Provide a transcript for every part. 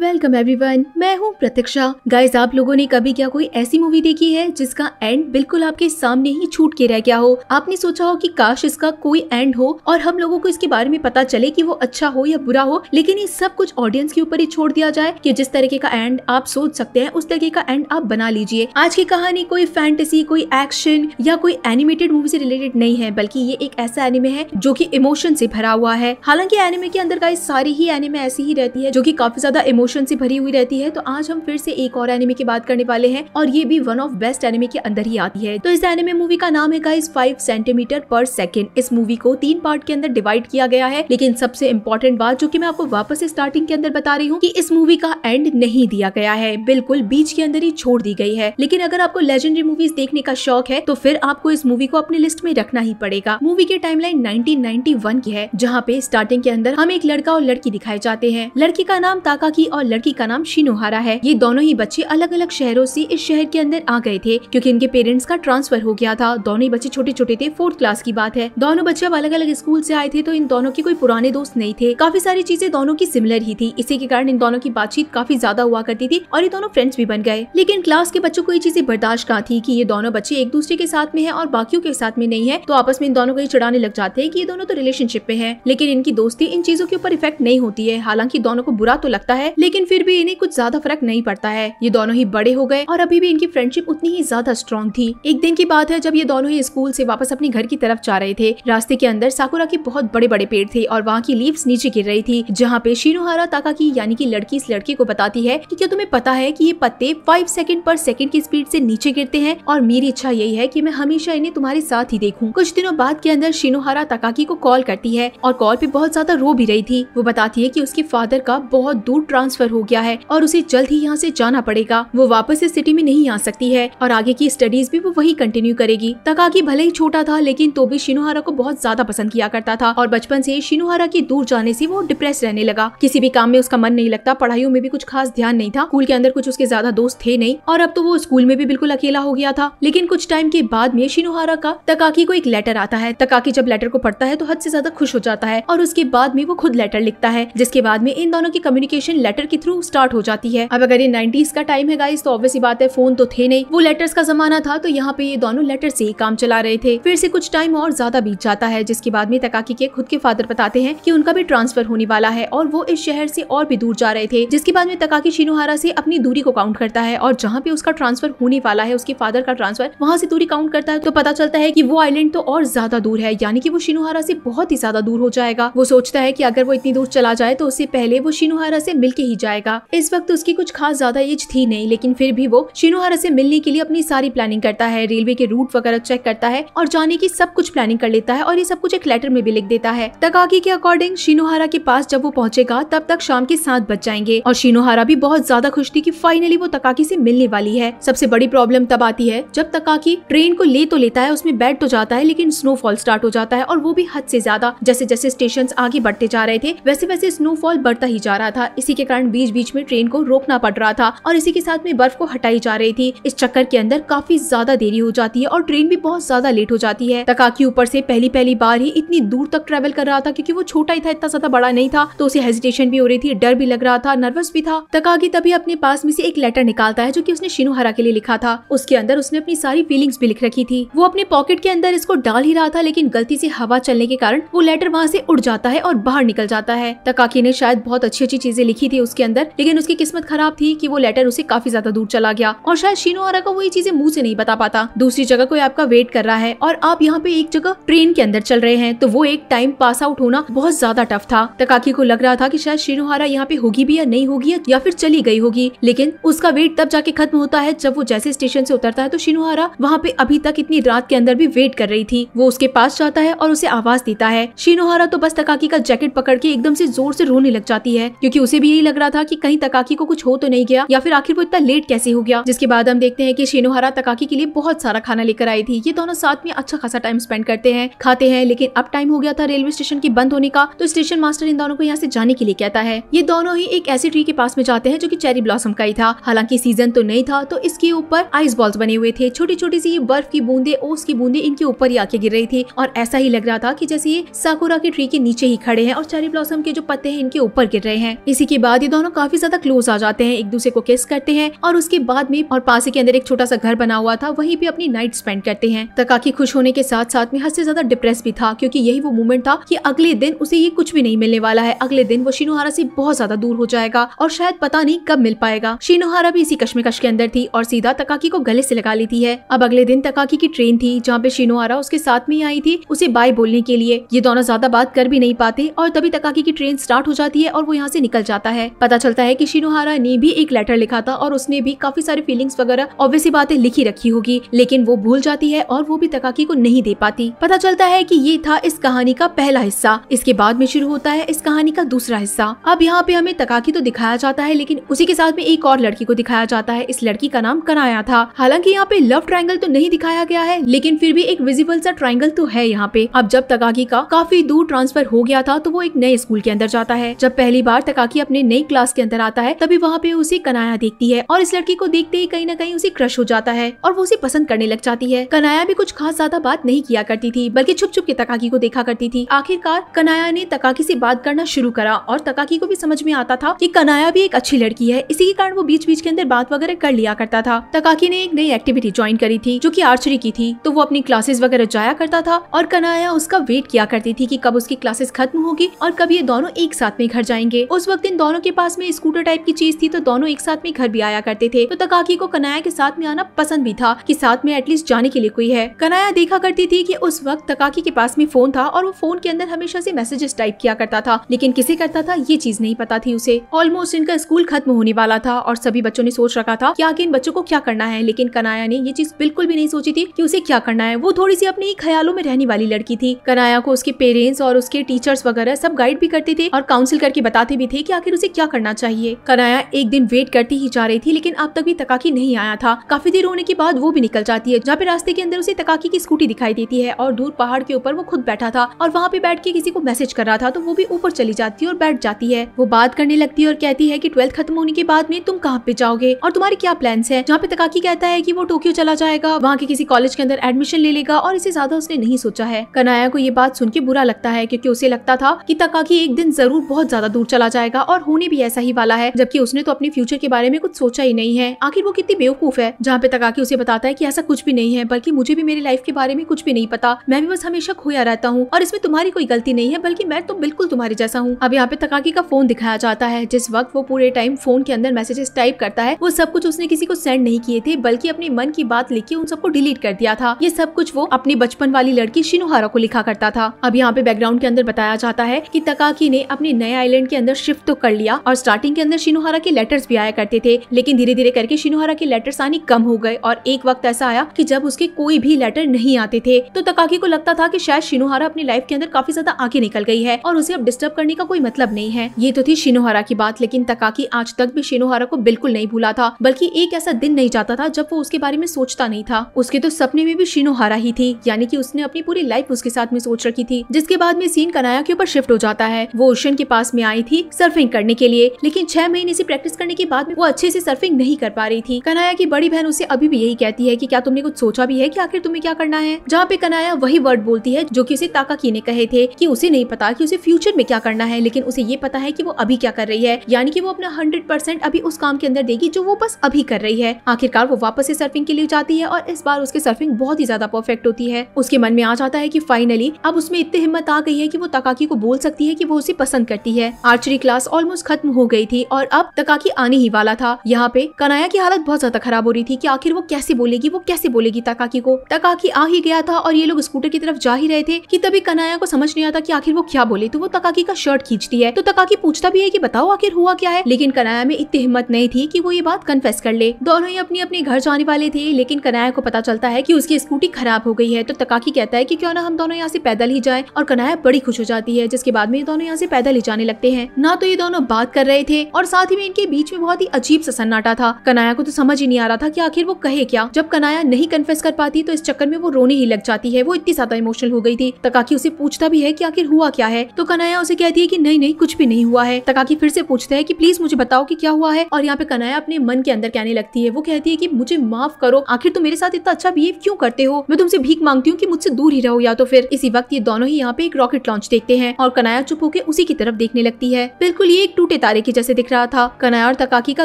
welcome everyone मैं हूँ प्रतीक्षा guys आप लोगों ने कभी क्या कोई ऐसी मूवी देखी है जिसका एंड बिल्कुल आपके सामने ही छूट के रह गया हो आपने सोचा हो कि काश इसका कोई एंड हो और हम लोगों को इसके बारे में पता चले कि वो अच्छा हो या बुरा हो लेकिन ये सब कुछ ऑडियंस के ऊपर ही छोड़ दिया जाए कि जिस तरीके का एंड आप सोच सकते हैं उस तरीके का एंड आप बना लीजिए आज की कहानी कोई फैंटेसी कोई एक्शन या कोई एनिमेटेड मूवी से रिलेटेड नहीं है बल्कि ये एक ऐसा एनिमे है जो की इमोशन से भरा हुआ है हालांकि एनिमे के अंदर गाइज सारी ही एनिमे ऐसी ही रहती है जो की काफी ज्यादा इमोशन इमोशन से भरी हुई रहती है तो आज हम फिर से एक और एनिमी की बात करने वाले हैं और ये भी वन ऑफ बेस्ट एनिमी के अंदर ही आती है तो इस एनिमी मूवी का नाम है guys five centimetre per second इस मूवी को तीन पार्ट के अंदर डिवाइड किया गया है लेकिन सबसे इम्पोर्टेंट बात जो की मैं आपको वापस स्टार्टिंग के अंदर बता रही हूँ की इस मूवी का एंड नहीं दिया गया है बिल्कुल बीच के अंदर ही छोड़ दी गई है लेकिन अगर आपको लेजेंडरी मूवीज देखने का शौक है तो फिर आपको इस मूवी को अपने लिस्ट में रखना ही पड़ेगा मूवी की टाइमलाइन 1991 की है जहाँ पे स्टार्टिंग के अंदर हम एक लड़का और लड़की दिखाए जाते हैं लड़की का नाम ताकाकी और और लड़की का नाम शिनोहारा है ये दोनों ही बच्चे अलग अलग शहरों से इस शहर के अंदर आ गए थे क्योंकि इनके पेरेंट्स का ट्रांसफर हो गया था दोनों ही बच्चे छोटे छोटे थे फोर्थ क्लास की बात है दोनों बच्चे अब अलग अलग स्कूल से आए थे तो इन दोनों के कोई पुराने दोस्त नहीं थे काफी सारी चीजें दोनों की सिमिलर ही थी इसी के कारण इन दोनों की बातचीत काफी ज्यादा हुआ करती थी और ये दोनों फ्रेंड्स भी बन गए लेकिन क्लास के बच्चों को ये चीजें बर्दाश्त कहा थी की ये दोनों बच्चे एक दूसरे के साथ में है और बाकियों के साथ में नहीं है तो आपस में इन दोनों को ये चढ़ाने लग जाते हैं की ये दोनों तो रिलेशनशिप में है लेकिन इनकी दोस्ती इन चीजों के ऊपर इफेक्ट नहीं होती है हालांकि दोनों को बुरा तो लगता है लेकिन फिर भी इन्हें कुछ ज्यादा फर्क नहीं पड़ता है ये दोनों ही बड़े हो गए और अभी भी इनकी फ्रेंडशिप उतनी ही ज्यादा स्ट्रॉन्ग थी एक दिन की बात है जब ये दोनों ही स्कूल से वापस अपने घर की तरफ जा रहे थे रास्ते के अंदर साकुरा के बहुत बड़े बड़े पेड़ थे और वहाँ की लीव्स नीचे गिर रही थी जहाँ पे ताका ताकाकी यानी की लड़की इस लड़के को बताती है की क्या तुम्हें पता है की ये पत्ते फाइव सेकंड पर सेकंड की स्पीड से नीचे गिरते हैं और मेरी इच्छा यही है की मैं हमेशा इन्हें तुम्हारे साथ ही देखूँ कुछ दिनों बाद के अंदर शीनोहारा ताकाकी को कॉल करती है और कॉल पे बहुत ज्यादा रो भी रही थी वो बताती है की उसके फादर का बहुत दूर ट्रांसफर ट्रांसफर हो गया है और उसे जल्द ही यहाँ से जाना पड़ेगा वो वापस इस सिटी में नहीं आ सकती है और आगे की स्टडीज भी वो वही कंटिन्यू करेगी तकाकी भले ही छोटा था लेकिन तो भी शिनोहारा को बहुत ज्यादा पसंद किया करता था और बचपन से शिनोहारा के दूर जाने से वो डिप्रेस रहने लगा किसी भी काम में उसका मन नहीं लगता पढ़ाईयों में भी कुछ खास ध्यान नहीं था स्कूल के अंदर कुछ उसके ज्यादा दोस्त थे नहीं और अब तो वो स्कूल में भी बिल्कुल अकेला हो गया था लेकिन कुछ टाइम के बाद में शिनोहारा का तकाकी को एक लेटर आता है तकाकी जब लेटर को पढ़ता है तो हद से ज्यादा खुश हो जाता है और उसके बाद में वो खुद लेटर लिखता है जिसके बाद में इन दोनों की कम्युनिकेशन लेटर के थ्रू स्टार्ट हो जाती है अब अगर ये नाइन्टीज का टाइम है गाइस तो ऑब्वियस बात है फोन तो थे नहीं वो लेटर्स का जमाना था तो यहाँ पे ये दोनों लेटर से ही काम चला रहे थे फिर से कुछ टाइम और ज्यादा बीत जाता है जिसके बाद में तकाकी के खुद के फादर बताते हैं की उनका भी ट्रांसफर होने वाला है और वो इस शहर से और भी दूर जा रहे थे जिसके बाद में तकाकी शिनोहारा से अपनी दूरी को काउंट करता है और जहाँ पे उसका ट्रांसफर होने वाला है उसके फादर का ट्रांसफर वहाँ से दूरी काउंट करता है तो पता चलता है की वो आईलैंड तो और ज्यादा दूर है यानी की वो शिनोहारा से बहुत ही ज्यादा दूर हो जाएगा वो सोचता है की अगर वो इतनी दूर चला जाए तो उससे पहले वो शिनोहारा से मिलके ही जाएगा इस वक्त उसकी कुछ खास ज्यादा एज थी नहीं लेकिन फिर भी वो शिनोहारा से मिलने के लिए अपनी सारी प्लानिंग करता है रेलवे के रूट वगैरह चेक करता है और जाने की सब कुछ प्लानिंग कर लेता है और ये सब कुछ एक लेटर में भी लिख देता है तकागी के अकॉर्डिंग शिनोहारा के पास जब वो पहुंचेगा तब तक शाम के सात बज जाएंगे और शिनोहारा भी बहुत ज्यादा खुश थी की फाइनली वो तकाकी ऐसी मिलने वाली है सबसे बड़ी प्रॉब्लम तब आती है जब तकाकी ट्रेन को ले तो लेता है उसमें बैठ तो जाता है लेकिन स्नोफॉल स्टार्ट हो जाता है और वो भी हद से ज्यादा जैसे जैसे स्टेशन आगे बढ़ते जा रहे थे वैसे वैसे स्नोफॉल बढ़ता ही जा रहा था इसी के कारण कारण बीच बीच में ट्रेन को रोकना पड़ रहा था और इसी के साथ में बर्फ को हटाई जा रही थी इस चक्कर के अंदर काफी ज्यादा देरी हो जाती है और ट्रेन भी बहुत ज्यादा लेट हो जाती है तकाकी ऊपर से पहली पहली बार ही इतनी दूर तक ट्रेवल कर रहा था क्योंकि वो छोटा ही था इतना ज्यादा बड़ा नहीं था तो उसे हेजिटेशन भी हो रही थी डर भी लग रहा था नर्वस भी था तकाकी तभी अपने पास में से एक लेटर निकालता है जो की उसने शिनोहरा के लिए लिखा था उसके अंदर उसने अपनी सारी फीलिंग्स भी लिख रखी थी वो अपने पॉकेट के अंदर इसको डाल ही रहा था लेकिन गलती से हवा चलने के कारण वो लेटर वहाँ से उड़ जाता है और बाहर निकल जाता है तकाकी ने शायद बहुत अच्छी अच्छी चीजें लिखी थी उसके अंदर लेकिन उसकी किस्मत खराब थी कि वो लेटर उसे काफी ज्यादा दूर चला गया और शायद शीनोहारा का वो ये चीजें मुंह से नहीं बता पाता दूसरी जगह कोई आपका वेट कर रहा है और आप यहाँ पे एक जगह ट्रेन के अंदर चल रहे हैं तो वो एक टाइम पास आउट होना बहुत ज्यादा टफ था तकाकी को लग रहा था की शायद शीनोहारा यहाँ पे होगी भी या नहीं होगी या फिर चली गई होगी लेकिन उसका वेट तब जाके खत्म होता है जब वो जैसे स्टेशन से उतरता है तो शीनोहारा वहाँ पे अभी तक इतनी रात के अंदर भी वेट कर रही थी वो उसके पास जाता है और उसे आवाज देता है शीनोहारा तो बस तकाकी का जैकेट पकड़ के एकदम से जोर से रोने लग जाती है क्योंकि उसे भी यही लग रहा था कि कहीं तकाकी को कुछ हो तो नहीं गया या फिर आखिर वो इतना लेट कैसे हो गया जिसके बाद हम देखते हैं कि शेनोहारा तकाकी के लिए बहुत सारा खाना लेकर आई थी ये दोनों साथ में अच्छा खासा टाइम स्पेंड करते हैं खाते हैं लेकिन अब टाइम हो गया था रेलवे स्टेशन के बंद होने का तो स्टेशन मास्टर इन दोनों को यहाँ से जाने के लिए कहता है ये दोनों ही एक ऐसी ट्री के पास में जाते हैं जो की चेरी ब्लॉसम का ही था हालांकि सीजन तो नहीं था तो इसके ऊपर आइस बॉल्स बने हुए थे छोटी छोटी सी ये बर्फ की बूंदे ओस की बूंदे इनके ऊपर ही आके गिर रही थी और ऐसा ही लग रहा था की जैसे ये साकुरा के ट्री के नीचे ही खड़े हैं और चेरी ब्लॉसम के जो पत्ते हैं इनके ऊपर गिर रहे हैं इसी के बाद ये दोनों काफी ज्यादा क्लोज आ जाते हैं एक दूसरे को किस करते हैं और उसके बाद में और पासी के अंदर एक छोटा सा घर बना हुआ था वहीं पे अपनी नाइट स्पेंड करते हैं तकाकी खुश होने के साथ साथ में हद से ज्यादा डिप्रेस भी था क्योंकि यही वो मोमेंट था कि अगले दिन उसे ये कुछ भी नहीं मिलने वाला है अगले दिन वो शिनोहारा से बहुत ज्यादा दूर हो जाएगा और शायद पता नहीं कब मिल पाएगा शिनोहारा भी इसी कश्मकश के अंदर थी और सीधा तकाकी को गले से लगा लेती है अब अगले दिन तकाकी की ट्रेन थी जहाँ पे शिनोहारा उसके साथ में ही आई थी उसे बाय बोलने के लिए ये दोनों ज्यादा बात कर भी नहीं पाते और तभी तकाकी की ट्रेन स्टार्ट हो जाती है और वो यहाँ से निकल जाता है पता चलता है कि शिनोहारा ने भी एक लेटर लिखा था और उसने भी काफी सारी फीलिंग्स वगैरह ऑब्वियसली बातें लिखी रखी होगी लेकिन वो भूल जाती है और वो भी तकाकी को नहीं दे पाती पता चलता है की ये था इस कहानी का पहला हिस्सा इसके बाद में शुरू होता है इस कहानी का दूसरा हिस्सा अब यहाँ पे हमें तकाकी तो दिखाया जाता है लेकिन उसी के साथ में एक और लड़की को दिखाया जाता है इस लड़की का नाम कनाया था हालांकि यहाँ पे लव ट्रायंगल तो नहीं दिखाया गया है लेकिन फिर भी एक विजिबल सा ट्रायंगल तो है यहाँ पे अब जब तकाकी का काफी दूर ट्रांसफर हो गया था तो वो एक नए स्कूल के अंदर जाता है जब पहली बार तकाकी अपने नई क्लास के अंदर आता है तभी वहाँ पे उसे कनाया देखती है और इस लड़की को देखते ही कहीं ना कहीं उसे क्रश हो जाता है और वो उसे पसंद करने लग जाती है कनाया भी कुछ खास ज्यादा बात नहीं किया करती थी बल्कि छुप छुप के तकाकी को देखा करती थी आखिरकार कनाया ने तकाकी से बात करना शुरू करा और तकाकी को भी समझ में आता था कि कनाया भी एक अच्छी लड़की है इसी के कारण वो बीच बीच के अंदर बात वगैरह कर लिया करता था तकाकी ने एक नई एक्टिविटी ज्वाइन करी थी जो की आर्चरी की थी तो वो अपनी क्लासेस वगैरह जाया करता था और कनाया उसका वेट किया करती थी की कब उसकी क्लासेस खत्म होगी और कब ये दोनों एक साथ में घर जाएंगे उस वक्त इन दोनों के पास में स्कूटर टाइप की चीज थी तो दोनों एक साथ में घर भी आया करते थे तो तकाकी को कनाया के साथ में आना पसंद भी था कि साथ में एटलीस्ट जाने के लिए कोई है कनाया देखा करती थी कि उस वक्त तकाकी के पास में फोन था और वो फोन के अंदर हमेशा से मैसेजेस टाइप किया करता था लेकिन किसे करता था ये चीज नहीं पता थी उसे ऑलमोस्ट इनका स्कूल खत्म होने वाला था और सभी बच्चों ने सोच रखा था की आगे इन बच्चों को क्या करना है लेकिन कनाया ने ये चीज बिल्कुल भी नहीं सोची थी की उसे क्या करना है वो थोड़ी सी अपने ही ख्यालों में रहने वाली लड़की थी कनाया को उसके पेरेंट्स और उसके टीचर्स वगैरह सब गाइड भी करते थे और काउंसिल करके बताते भी थे की आखिर उसे क्या करना चाहिए कनाया एक दिन वेट करती ही जा रही थी लेकिन अब तक भी तकाकी नहीं आया था काफी देर होने के बाद वो भी निकल जाती है जहाँ पे रास्ते के अंदर उसे तकाकी की स्कूटी दिखाई देती है और दूर पहाड़ के ऊपर वो खुद बैठा था और वहाँ पे बैठ के किसी को मैसेज कर रहा था तो वो भी ऊपर चली जाती है और बैठ जाती है वो बात करने लगती है और कहती है की ट्वेल्थ खत्म होने के बाद में तुम कहाँ पे जाओगे और तुम्हारे क्या प्लान है जहाँ पे तकाकी कहता है की वो टोक्यो चला जाएगा वहाँ के किसी कॉलेज के अंदर एडमिशन ले लेगा और इसे ज्यादा उसने नहीं सोचा है कनाया को ये बात सुन के बुरा लगता है क्यूँकी उसे लगता था की तकाकी एक दिन जरूर बहुत ज्यादा दूर चला जाएगा और होने भी भी ऐसा ही वाला है जबकि उसने तो अपने फ्यूचर के बारे में कुछ सोचा ही नहीं है आखिर वो कितनी बेवकूफ है जहाँ पे तकाकी उसे बताता है की ऐसा कुछ भी नहीं है बल्कि मुझे भी मेरी लाइफ के बारे में कुछ भी नहीं पता मैं भी बस हमेशा खोया रहता हूँ और इसमें तुम्हारी कोई गलती नहीं है बल्कि मैं तो बिल्कुल तुम्हारे जैसा हूँ अब यहाँ पे तकाकी का फोन दिखाया जाता है जिस वक्त वो पूरे टाइम फोन के अंदर मैसेजेस टाइप करता है वो सब कुछ उसने किसी को सेंड नहीं किए थे बल्कि अपने मन की बात लिख के उन सबको डिलीट कर दिया था ये सब कुछ वो अपने बचपन वाली लड़की शिनोहारा को लिखा करता था अब यहाँ पे बैकग्राउंड के अंदर बताया जाता है की तकाकी ने अपने नए आईलैंड के अंदर शिफ्ट तो कर लिया किया और स्टार्टिंग के अंदर शिनोहारा के लेटर्स भी आया करते थे लेकिन धीरे धीरे करके शिनोहारा के लेटर्स आने कम हो गए और एक वक्त ऐसा आया कि जब उसके कोई भी लेटर नहीं आते थे तो तकाकी को लगता था कि शायद शिनोहारा अपनी लाइफ के अंदर काफी ज्यादा आगे निकल गई है और उसे अब डिस्टर्ब करने का कोई मतलब नहीं है ये तो थी शिनोहारा की बात लेकिन तकाकी आज तक भी शिनोहारा को बिल्कुल नहीं भूला था बल्कि एक ऐसा दिन नहीं जाता था जब वो उसके बारे में सोचता नहीं था उसके तो सपने में भी शिनोहारा ही थी यानी कि उसने अपनी पूरी लाइफ उसके साथ में सोच रखी थी जिसके बाद में सीन कनाया के ऊपर शिफ्ट हो जाता है वो ओशन के पास में आई थी सर्फिंग करने के लिए लेकिन छह महीने से प्रैक्टिस करने के बाद वो अच्छे से सर्फिंग नहीं कर पा रही थी कनाया की बड़ी बहन उसे अभी भी यही कहती है की क्या तुमने कुछ सोचा भी है की आखिर तुम्हें क्या करना है जहाँ पे कनाया वही वर्ड बोलती है जो की उसे की ने कहे थे की उसे नहीं पता की उसे फ्यूचर में क्या करना है लेकिन उसे ये पता है की वो अभी क्या कर रही है यानी की वो अपना हंड्रेड अभी उस काम के अंदर देगी जो वो बस अभी कर रही है आखिरकार वो वापस से सर्फिंग के लिए जाती है और इस बार उसके सर्फिंग बहुत ही ज्यादा परफेक्ट होती है उसके मन में आ जाता है की फाइनली अब उसमें इतनी हिम्मत आ गई है की वो तकाकी को बोल सकती है की वो उसे पसंद करती है आर्चरी क्लास ऑलमोस्ट खत्म हो गई थी और अब तकाकी आने ही वाला था यहाँ पे कनाया की हालत बहुत ज्यादा खराब हो रही थी की आखिर वो कैसे बोलेगी वो कैसे बोलेगी तकाकी को तकाकी आ ही गया था और ये लोग स्कूटर की तरफ जा ही रहे थे की तभी कनाया को समझ नहीं आता की आखिर वो क्या बोले तो वो तकाकी का शर्ट खींचती है तो तकाकी पूछता भी है की बताओ आखिर हुआ क्या है लेकिन कनाया में इतनी हिम्मत नहीं थी की वो ये बात कन्फेस कर ले दोनों ही अपने अपने घर जाने वाले थे लेकिन कनाया को पता चलता है की उसकी स्कूटी खराब हो गई है तो तकाकी कहता है की क्यों ना हम दोनों यहाँ से पैदल ही जाए और कनाया बड़ी खुश हो जाती है जिसके बाद में ये दोनों यहाँ से पैदल ही जाने लगते हैं ना तो ये दोनों बात बात कर रहे थे और साथ ही में इनके बीच में बहुत ही अजीब सा सन्नाटा था कनाया को तो समझ ही नहीं आ रहा था कि आखिर वो कहे क्या जब कनाया नहीं कन्फेस कर पाती तो इस चक्कर में वो रोने ही लग जाती है वो इतनी ज्यादा इमोशनल हो गई थी तकाकी उसे पूछता भी है की आखिर हुआ क्या है तो कनाया उसे कहती है की नहीं नहीं कुछ भी नहीं हुआ है तकाकी फिर से पूछते हैं की प्लीज मुझे बताओ की क्या हुआ है और यहाँ पे कनाया अपने मन के अंदर कहने लगती है वो कहती है की मुझे माफ करो आखिर तुम मेरे साथ इतना अच्छा बिहेव क्यों करते हो मैं तुमसे भीख मांगती हूँ की मुझसे दूर ही रहो या तो फिर इसी वक्त ये दोनों ही यहाँ पे एक रॉकेट लॉन्च देखते हैं और कनाया चुप होकर उसी की तरफ देखने लगती है बिल्कुल ये एक टूटे तारे की जैसे दिख रहा था कनाया और तकाकी का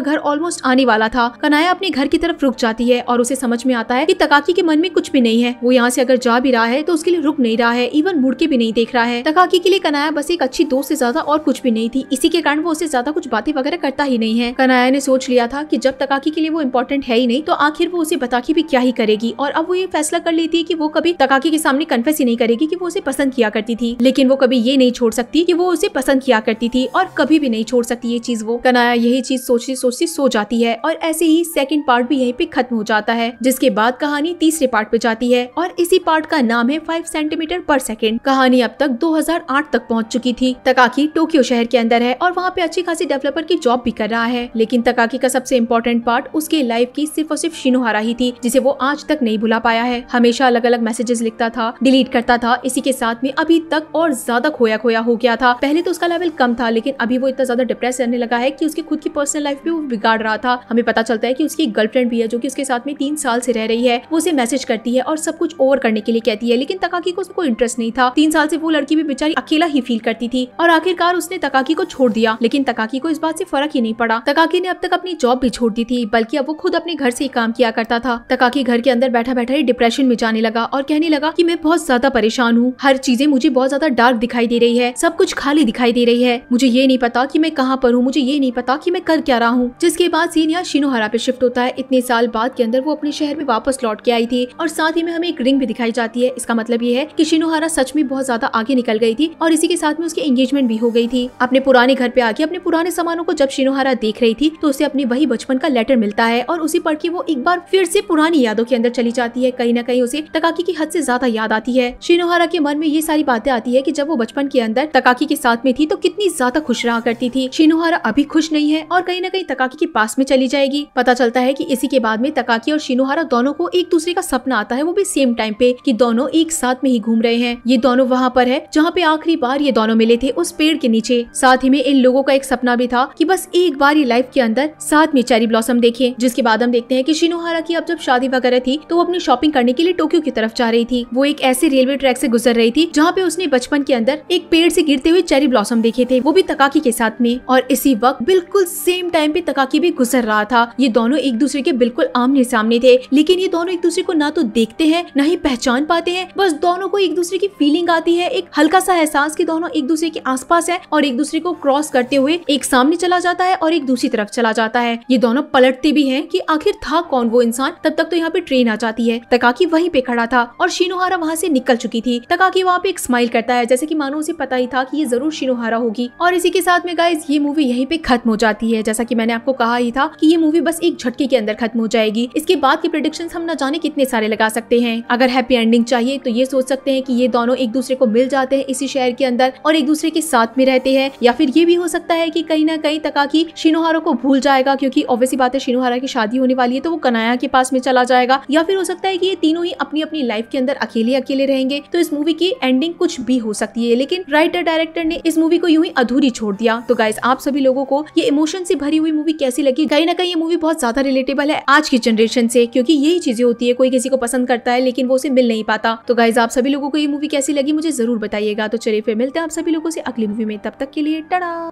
घर ऑलमोस्ट आने वाला था कनाया अपने घर की तरफ रुक जाती है और उसे समझ में आता है कि तकाकी के मन में कुछ भी नहीं है वो यहाँ से अगर जा भी रहा है तो उसके लिए रुक नहीं रहा है इवन मुड़ के भी नहीं देख रहा है तकाकी के लिए कनाया बस एक अच्छी दोस्त से ज्यादा और कुछ भी नहीं थी इसी के कारण वो उसे ज्यादा कुछ बातें वगैरह करता ही नहीं है कनाया ने सोच लिया था की जब तकाकी के लिए वो इम्पोर्टेंट है ही नहीं तो आखिर वो उसे बताकी भी क्या ही करेगी और अब वो ये फैसला कर लेती है की वो कभी तकाकी के सामने कन्फेस ही नहीं करेगी की वो उसे पसंद किया करती थी लेकिन वो कभी ये नहीं छोड़ सकती की वो उसे पसंद किया करती थी और कभी भी नहीं छोड़ छोड़ सकती है चीज वो कनाया यही चीज सोचती सोचती सो जाती है और ऐसे ही सेकेंड पार्ट भी यही पे खत्म हो जाता है जिसके बाद कहानी तीसरे पार्ट पे जाती है और इसी पार्ट का नाम है फाइव सेंटीमीटर पर सेकेंड कहानी अब तक दो तक पहुँच चुकी थी तकाकी टोक्यो शहर के अंदर है और वहाँ पे अच्छी खासी डेवलपर की जॉब भी कर रहा है लेकिन तकाकी का सबसे इम्पोर्टेंट पार्ट उसके लाइफ की सिर्फ और सिर्फ शिनोहारा ही थी जिसे वो आज तक नहीं भुला पाया है हमेशा अलग अलग मैसेजेस लिखता था डिलीट करता था इसी के साथ में अभी तक और ज्यादा खोया खोया हो गया था पहले तो उसका लेवल कम था लेकिन अभी वो इतना ज्यादा डिप्रेस रहने लगा है कि उसकी खुद की पर्सनल लाइफ भी वो बिगाड़ रहा था हमें पता चलता है कि उसकी गर्लफ्रेंड भी है जो कि उसके साथ में तीन साल से रह रही है वो उसे मैसेज करती है और सब कुछ ओवर करने के लिए कहती है लेकिन तकाकी को कोई इंटरेस्ट नहीं था तीन साल से वो लड़की भी बेचारी अकेला ही फील करती थी और आखिरकार उसने तकाकी को छोड़ दिया लेकिन तकाकी को इस बात से फर्क ही नहीं पड़ा तकाकी ने अब तक अपनी जॉब भी छोड़ दी थी बल्कि अब वो खुद अपने घर से ही काम किया करता था तकाकी घर के अंदर बैठा बैठा ही डिप्रेशन में जाने लगा और कहने लगा की मैं बहुत ज्यादा परेशान हूँ हर चीजें मुझे बहुत ज्यादा डार्क दिखाई दे रही है सब कुछ खाली दिखाई दे रही है मुझे ये नहीं पता की मैं कहाँ पर हूँ मुझे ये नहीं पता कि मैं कर क्या रहा हूँ जिसके बाद सीनिया शिनोहरा पे शिफ्ट होता है इतने साल बाद के अंदर वो अपने शहर में वापस लौट के आई थी और साथ ही में हमें एक रिंग भी दिखाई जाती है इसका मतलब ये है की शिनोहरा सच में बहुत ज्यादा आगे निकल गई थी और इसी के साथ में उसकी एंगेजमेंट भी हो गई थी अपने पुराने घर पे आके अपने पुराने सामानों को जब शिनोहारा देख रही थी तो उसे अपने वही बचपन का लेटर मिलता है और उसी पढ़ के वो एक बार फिर से पुरानी यादों के अंदर चली जाती है कहीं ना कहीं उसे तकाकी की हद से ज्यादा याद आती है शिनोहरा के मन में ये सारी बातें आती है की जब वो बचपन के अंदर तकाकी के साथ में थी तो कितनी ज्यादा खुश रहा करती थी शिनोहारा अभी खुश नहीं है और कहीं ना कहीं तकाकी के पास में चली जाएगी पता चलता है की इसी के बाद में तकाकी और शिनोहारा दोनों को एक दूसरे का सपना आता है वो भी सेम टाइम पे की दोनों एक साथ में ही घूम रहे हैं ये दोनों वहाँ पर है जहाँ पे आखिरी बार ये दोनों मिले थे उस पेड़ के नीचे साथ ही में इन लोगों का एक सपना भी था की बस एक बार ये लाइफ के अंदर साथ में चेरी ब्लॉसम देखे जिसके बाद हम देखते हैं की शिनोहारा की अब जब शादी वगैरह थी तो वो अपनी शॉपिंग करने के लिए टोक्यो की तरफ जा रही थी वो एक ऐसे रेलवे ट्रैक ऐसी गुजर रही थी जहाँ पे उसने बचपन के अंदर एक पेड़ से गिरते हुए चेरी ब्लॉसम देखे थे वो भी तकाकी के साथ में थी और इसी वक्त बिल्कुल सेम टाइम पे तकाकी भी गुजर रहा था ये दोनों एक दूसरे के बिल्कुल आमने सामने थे लेकिन ये दोनों एक दूसरे को ना तो देखते हैं ना ही पहचान पाते हैं बस दोनों को एक दूसरे की फीलिंग आती है एक हल्का सा एहसास की दोनों एक दूसरे के पास है और एक दूसरे को क्रॉस करते हुए एक सामने चला जाता है और एक दूसरी तरफ चला जाता है ये दोनों पलटते भी है की आखिर था कौन वो इंसान तब तक तो यहाँ पे ट्रेन आ जाती है तकाकी वही पे खड़ा था और शिनोहारा वहाँ से निकल चुकी थी तकाकी वहाँ पे एक स्माइल करता है जैसे की मानो उसे पता ही था की ये जरूर शिनोहारा होगी और इसी के साथ में गाइज गाइज ये मूवी यहीं पे खत्म हो जाती है जैसा कि मैंने आपको कहा ही था कि ये मूवी बस एक झटके के अंदर खत्म हो जाएगी इसके बाद के प्रोडिक्शन हम न जाने कितने सारे लगा सकते हैं अगर हैप्पी एंडिंग चाहिए तो ये सोच सकते हैं कि ये दोनों एक दूसरे को मिल जाते हैं इसी शहर के अंदर और एक दूसरे के साथ में रहते हैं या फिर ये भी हो सकता है की कहीं ना कहीं तकाकी शिनोहारो को भूल जाएगा क्योंकि ऑब्वियसली बात है शिनोहारा की शादी होने वाली है तो वो कनाया के पास में चला जाएगा या फिर हो सकता है की ये तीनों ही अपनी अपनी लाइफ के अंदर अकेले अकेले रहेंगे तो इस मूवी की एंडिंग कुछ भी हो सकती है लेकिन राइटर डायरेक्टर ने इस मूवी को यूं ही अधूरी छोड़ दिया तो गाय गाइस आप सभी लोगों को ये इमोशन से भरी हुई मूवी कैसी लगी कहीं ना कहीं ये मूवी बहुत ज्यादा रिलेटेबल है आज की जनरेशन से क्योंकि यही चीजें होती है कोई किसी को पसंद करता है लेकिन वो उसे मिल नहीं पाता तो गाइज आप सभी लोगों को ये मूवी कैसी लगी मुझे जरूर बताइएगा तो चलिए फिर मिलते हैं आप सभी लोगों से अगली मूवी में तब तक के लिए टड़ा